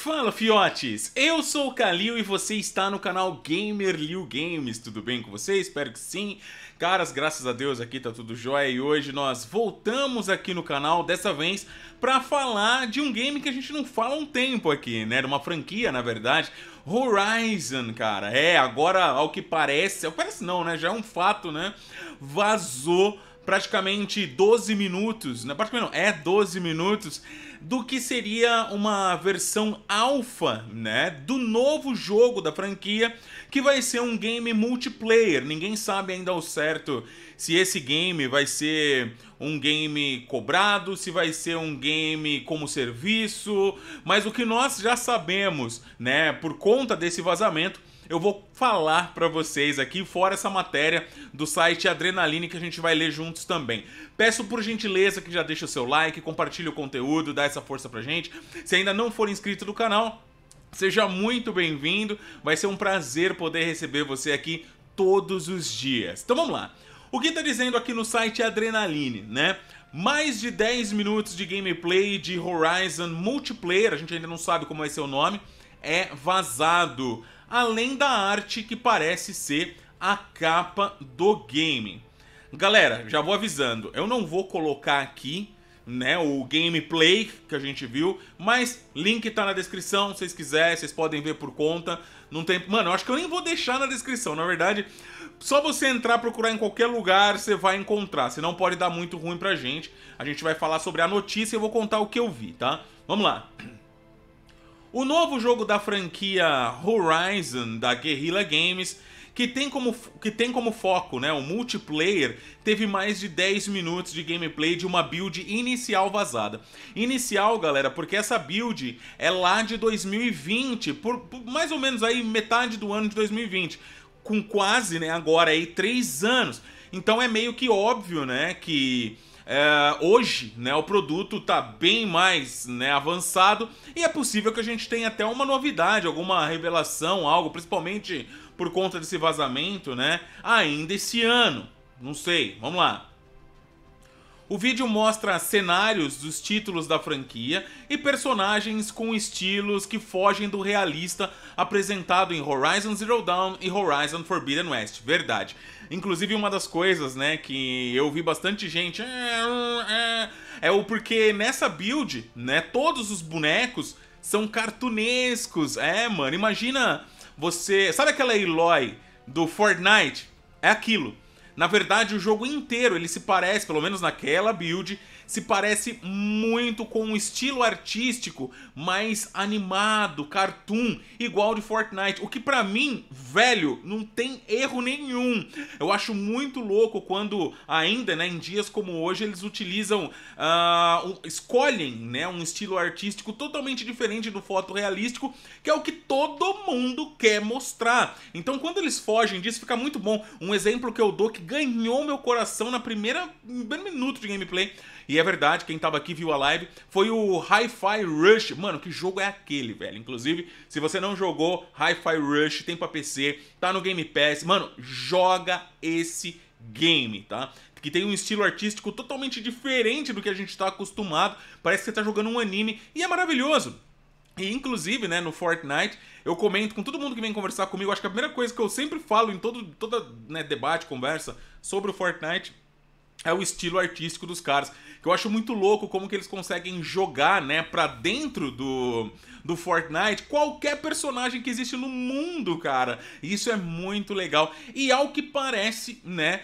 Fala fiotes, eu sou o Kalil e você está no canal Gamer Liu Games, tudo bem com vocês? Espero que sim. Caras, graças a Deus aqui tá tudo jóia e hoje nós voltamos aqui no canal, dessa vez para falar de um game que a gente não fala há um tempo aqui, né? Era uma franquia, na verdade, Horizon, cara. É, agora ao que parece, ao parece não, né? Já é um fato, né? Vazou praticamente 12 minutos, né? Praticamente não, é 12 minutos do que seria uma versão alfa, né, do novo jogo da franquia, que vai ser um game multiplayer. Ninguém sabe ainda ao certo se esse game vai ser um game cobrado, se vai ser um game como serviço, mas o que nós já sabemos, né, por conta desse vazamento eu vou falar para vocês aqui, fora essa matéria do site Adrenaline que a gente vai ler juntos também. Peço por gentileza que já deixe o seu like, compartilhe o conteúdo, dá essa força pra gente. Se ainda não for inscrito no canal, seja muito bem-vindo. Vai ser um prazer poder receber você aqui todos os dias. Então vamos lá. O que está dizendo aqui no site Adrenaline, né? Mais de 10 minutos de gameplay de Horizon Multiplayer, a gente ainda não sabe como vai ser o nome, é vazado além da arte que parece ser a capa do game. Galera, já vou avisando, eu não vou colocar aqui né, o gameplay que a gente viu, mas link tá na descrição, se vocês quiserem, vocês podem ver por conta. Não tem, mano, eu acho que eu nem vou deixar na descrição, na verdade, só você entrar procurar em qualquer lugar, você vai encontrar, senão pode dar muito ruim pra gente. A gente vai falar sobre a notícia e eu vou contar o que eu vi, tá? Vamos lá. O novo jogo da franquia Horizon da Guerrilla Games, que tem como, que tem como foco né, o multiplayer, teve mais de 10 minutos de gameplay de uma build inicial vazada. Inicial, galera, porque essa build é lá de 2020, por, por mais ou menos aí metade do ano de 2020, com quase né, agora aí 3 anos. Então é meio que óbvio né, que é, hoje, né, o produto está bem mais né, avançado e é possível que a gente tenha até uma novidade, alguma revelação, algo, principalmente por conta desse vazamento, né, ainda esse ano. Não sei, vamos lá. O vídeo mostra cenários dos títulos da franquia e personagens com estilos que fogem do realista apresentado em Horizon Zero Dawn e Horizon Forbidden West, verdade. Inclusive uma das coisas, né, que eu vi bastante gente ah, ah", é o porque nessa build, né, todos os bonecos são cartunescos. É, mano, imagina você, sabe aquela Eloy do Fortnite? É aquilo. Na verdade, o jogo inteiro ele se parece, pelo menos naquela build, se parece muito com um estilo artístico mais animado, cartoon, igual de Fortnite. O que para mim, velho, não tem erro nenhum. Eu acho muito louco quando ainda, né, em dias como hoje, eles utilizam, uh, um, escolhem, né, um estilo artístico totalmente diferente do fotorrealístico, que é o que todo mundo quer mostrar. Então, quando eles fogem disso, fica muito bom. Um exemplo que eu dou que ganhou meu coração na primeira no primeiro minuto de gameplay e é verdade, quem tava aqui viu a live, foi o Hi-Fi Rush. Mano, que jogo é aquele, velho? Inclusive, se você não jogou Hi-Fi Rush, tem pra PC, tá no Game Pass. Mano, joga esse game, tá? que tem um estilo artístico totalmente diferente do que a gente está acostumado. Parece que você tá jogando um anime e é maravilhoso. E inclusive, né, no Fortnite, eu comento com todo mundo que vem conversar comigo. Acho que a primeira coisa que eu sempre falo em todo toda né, debate, conversa sobre o Fortnite é o estilo artístico dos caras. Que eu acho muito louco como que eles conseguem jogar, né, pra dentro do, do Fortnite qualquer personagem que existe no mundo, cara. Isso é muito legal. E ao que parece, né,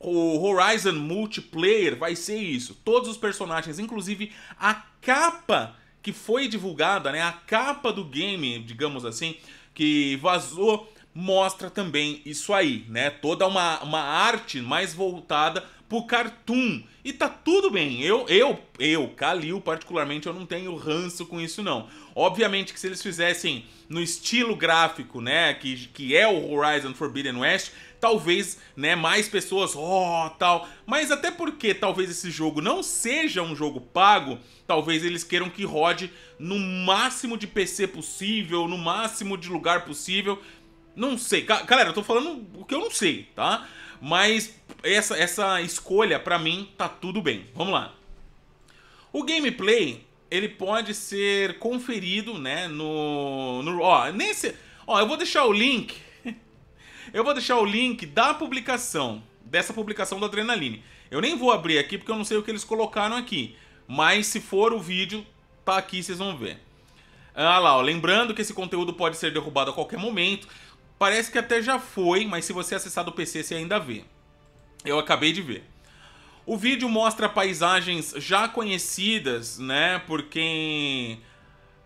o Horizon Multiplayer vai ser isso. Todos os personagens, inclusive a capa que foi divulgada, né, a capa do game, digamos assim, que vazou mostra também isso aí, né? Toda uma, uma arte mais voltada pro cartoon. E tá tudo bem. Eu, eu, eu, Kalil, particularmente, eu não tenho ranço com isso, não. Obviamente que se eles fizessem no estilo gráfico, né, que, que é o Horizon Forbidden West, talvez, né, mais pessoas, ó, oh, tal. Mas até porque talvez esse jogo não seja um jogo pago, talvez eles queiram que rode no máximo de PC possível, no máximo de lugar possível. Não sei. Galera, eu tô falando o que eu não sei, tá? Mas essa, essa escolha, para mim, tá tudo bem. Vamos lá. O gameplay, ele pode ser conferido, né, no... no ó, nesse... Ó, eu vou deixar o link... eu vou deixar o link da publicação, dessa publicação do Adrenaline. Eu nem vou abrir aqui porque eu não sei o que eles colocaram aqui. Mas se for o vídeo, tá aqui, vocês vão ver. Ah lá, ó, lembrando que esse conteúdo pode ser derrubado a qualquer momento. Parece que até já foi, mas se você acessar do PC, você ainda vê. Eu acabei de ver. O vídeo mostra paisagens já conhecidas, né? Por quem.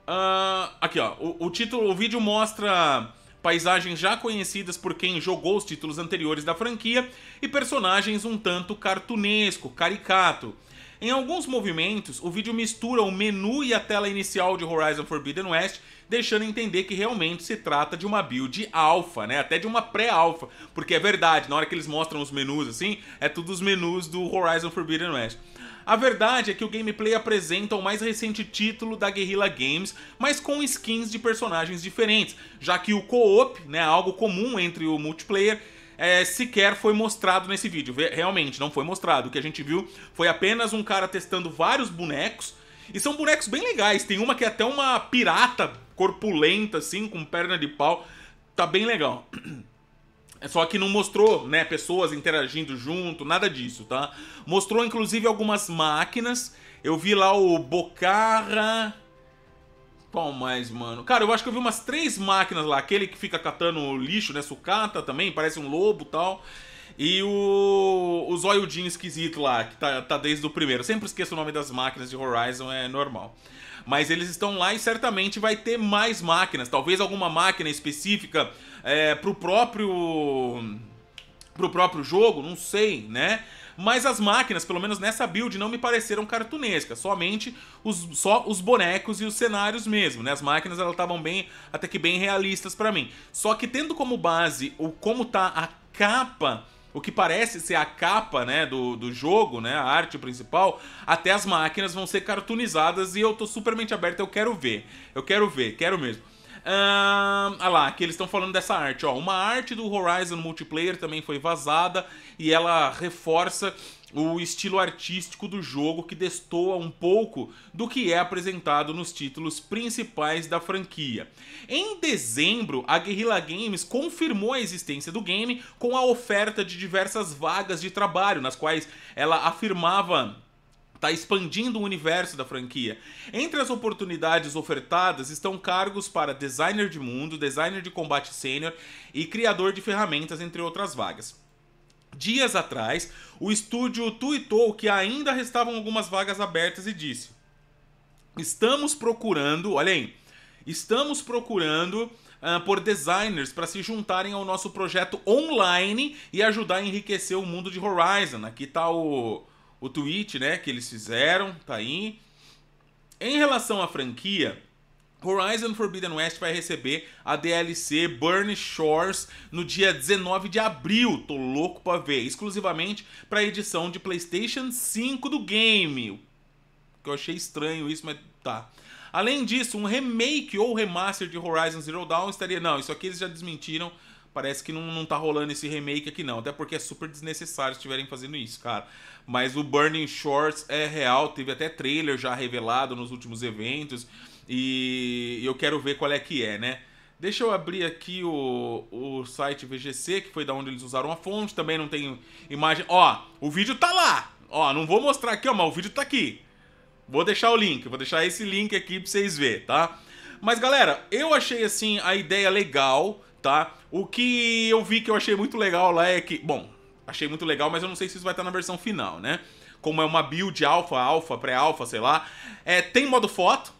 Uh, aqui, ó. O, o, título, o vídeo mostra paisagens já conhecidas por quem jogou os títulos anteriores da franquia e personagens um tanto cartunesco, caricato. Em alguns movimentos, o vídeo mistura o menu e a tela inicial de Horizon Forbidden West, deixando entender que realmente se trata de uma build alfa, né? Até de uma pré-alfa, porque é verdade, na hora que eles mostram os menus assim, é tudo os menus do Horizon Forbidden West. A verdade é que o gameplay apresenta o mais recente título da Guerrilla Games, mas com skins de personagens diferentes, já que o co-op, né, algo comum entre o multiplayer, é, sequer foi mostrado nesse vídeo. Realmente, não foi mostrado. O que a gente viu foi apenas um cara testando vários bonecos. E são bonecos bem legais. Tem uma que é até uma pirata corpulenta, assim, com perna de pau. Tá bem legal. É só que não mostrou, né, pessoas interagindo junto, nada disso, tá? Mostrou, inclusive, algumas máquinas. Eu vi lá o Bocarra. Qual mais, mano? Cara, eu acho que eu vi umas três máquinas lá. Aquele que fica catando lixo, né? Sucata também, parece um lobo e tal. E o, o zoiudinho esquisito lá, que tá, tá desde o primeiro. sempre esqueço o nome das máquinas de Horizon, é normal. Mas eles estão lá e certamente vai ter mais máquinas. Talvez alguma máquina específica é, pro próprio. pro próprio jogo, não sei, né? mas as máquinas, pelo menos nessa build, não me pareceram cartunescas, somente os, só os bonecos e os cenários mesmo, né? As máquinas elas estavam bem, até que bem realistas para mim. Só que tendo como base o como tá a capa o que parece ser a capa né, do, do jogo, né, a arte principal, até as máquinas vão ser cartunizadas e eu tô supermente aberto, eu quero ver. Eu quero ver, quero mesmo. Ah, ah lá, que eles estão falando dessa arte. Ó, uma arte do Horizon Multiplayer também foi vazada e ela reforça o estilo artístico do jogo que destoa um pouco do que é apresentado nos títulos principais da franquia. Em dezembro, a Guerrilla Games confirmou a existência do game com a oferta de diversas vagas de trabalho, nas quais ela afirmava Está expandindo o universo da franquia. Entre as oportunidades ofertadas estão cargos para designer de mundo, designer de combate sênior e criador de ferramentas, entre outras vagas. Dias atrás, o estúdio tuitou que ainda restavam algumas vagas abertas e disse: Estamos procurando, olha aí, estamos procurando uh, por designers para se juntarem ao nosso projeto online e ajudar a enriquecer o mundo de Horizon. Aqui está o o tweet né, que eles fizeram, tá aí. Em relação à franquia, Horizon Forbidden West vai receber a DLC Burn Shores no dia 19 de abril. Tô louco pra ver. Exclusivamente pra edição de PlayStation 5 do game. Que eu achei estranho isso, mas tá. Além disso, um remake ou remaster de Horizon Zero Dawn estaria. Não, isso aqui eles já desmentiram parece que não, não tá rolando esse remake aqui não. Até porque é super desnecessário estiverem fazendo isso, cara. Mas o Burning Shorts é real, teve até trailer já revelado nos últimos eventos. E eu quero ver qual é que é, né? Deixa eu abrir aqui o, o site VGC, que foi da onde eles usaram a fonte. Também não tem imagem. Ó, o vídeo tá lá. Ó, não vou mostrar aqui, ó, mas o vídeo tá aqui. Vou deixar o link, vou deixar esse link aqui pra vocês verem, tá? Mas galera, eu achei assim a ideia legal tá? O que eu vi que eu achei muito legal lá é que, bom, achei muito legal, mas eu não sei se isso vai estar na versão final, né? Como é uma build alfa, alfa, pré-alfa, sei lá. É, tem modo foto,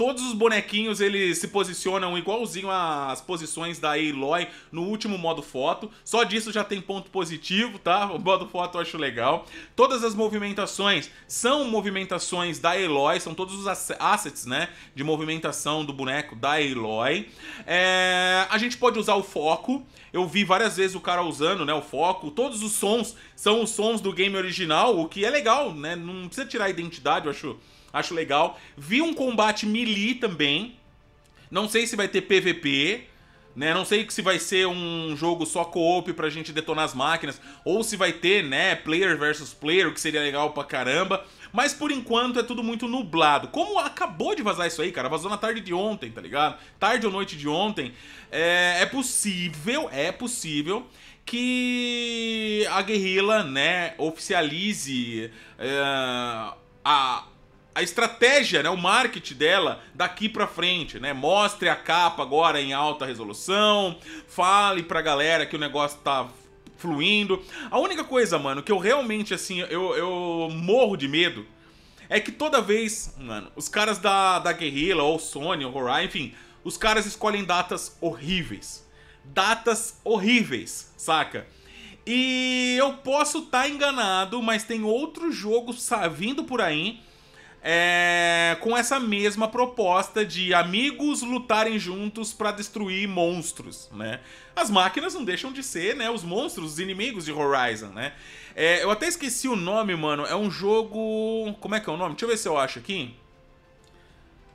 Todos os bonequinhos eles se posicionam igualzinho às posições da Aloy no último modo foto. Só disso já tem ponto positivo, tá? O modo foto eu acho legal. Todas as movimentações são movimentações da Aloy, são todos os assets, né? De movimentação do boneco da Aloy. É... A gente pode usar o foco. Eu vi várias vezes o cara usando, né? O foco. Todos os sons são os sons do game original, o que é legal, né? Não precisa tirar a identidade, eu acho acho legal. Vi um combate melee também. Não sei se vai ter PVP, né? Não sei se vai ser um jogo só co-op pra gente detonar as máquinas ou se vai ter, né, player versus player, o que seria legal pra caramba. Mas por enquanto é tudo muito nublado. Como acabou de vazar isso aí, cara, vazou na tarde de ontem, tá ligado? Tarde ou noite de ontem, é, é possível, é possível que a guerrilla, né, oficialize é, a, a estratégia, né, o marketing dela daqui para frente, né? Mostre a capa agora em alta resolução, fale pra galera que o negócio tá fluindo. A única coisa, mano, que eu realmente assim, eu, eu morro de medo é que toda vez, mano, os caras da da Guerrilla ou Sony ou Horizon, enfim, os caras escolhem datas horríveis. Datas horríveis, saca? E eu posso estar tá enganado, mas tem outro jogo vindo por aí é, com essa mesma proposta de amigos lutarem juntos para destruir monstros, né? As máquinas não deixam de ser, né? Os monstros, os inimigos de Horizon, né? É, eu até esqueci o nome, mano. É um jogo... Como é que é o nome? Deixa eu ver se eu acho aqui.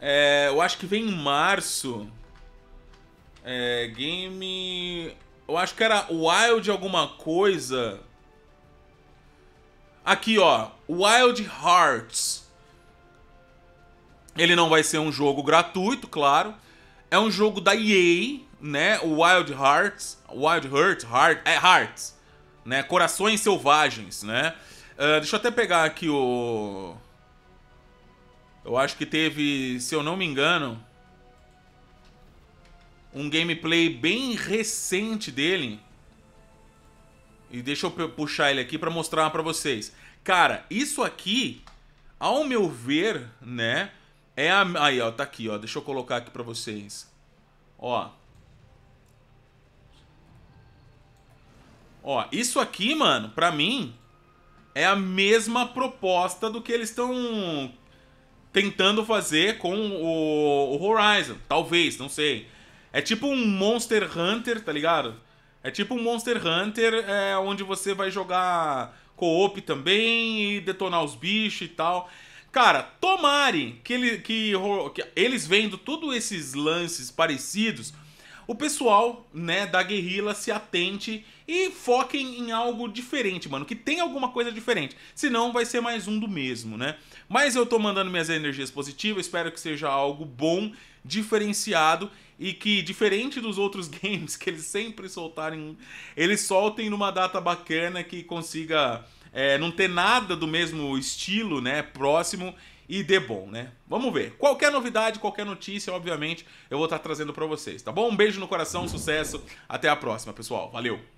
É, eu acho que vem em março. É, game... Eu acho que era Wild alguma coisa. Aqui, ó. Wild Hearts. Ele não vai ser um jogo gratuito, claro. É um jogo da EA, né? O Wild Hearts. Wild Hearts? Heart, é Hearts. Né? Corações Selvagens, né? Uh, deixa eu até pegar aqui o. Eu acho que teve, se eu não me engano, um gameplay bem recente dele. E deixa eu puxar ele aqui para mostrar para vocês. Cara, isso aqui, ao meu ver, né? É a... Aí, ó, tá aqui, ó. Deixa eu colocar aqui pra vocês. Ó. Ó, isso aqui, mano, pra mim, é a mesma proposta do que eles estão tentando fazer com o, o Horizon. Talvez, não sei. É tipo um Monster Hunter, tá ligado? É tipo um Monster Hunter é, onde você vai jogar co-op também e detonar os bichos e tal. Cara, tomarem que, ele, que, que eles vendo todos esses lances parecidos, o pessoal, né, da guerrilha se atente e foquem em algo diferente, mano, que tem alguma coisa diferente. Senão vai ser mais um do mesmo, né? Mas eu tô mandando minhas energias positivas, espero que seja algo bom, diferenciado e que diferente dos outros games que eles sempre soltarem, eles soltem numa data bacana que consiga é, não ter nada do mesmo estilo, né? Próximo e dê bom, né? Vamos ver. Qualquer novidade, qualquer notícia, obviamente, eu vou estar trazendo para vocês, tá bom? Um beijo no coração, um sucesso. Até a próxima, pessoal. Valeu!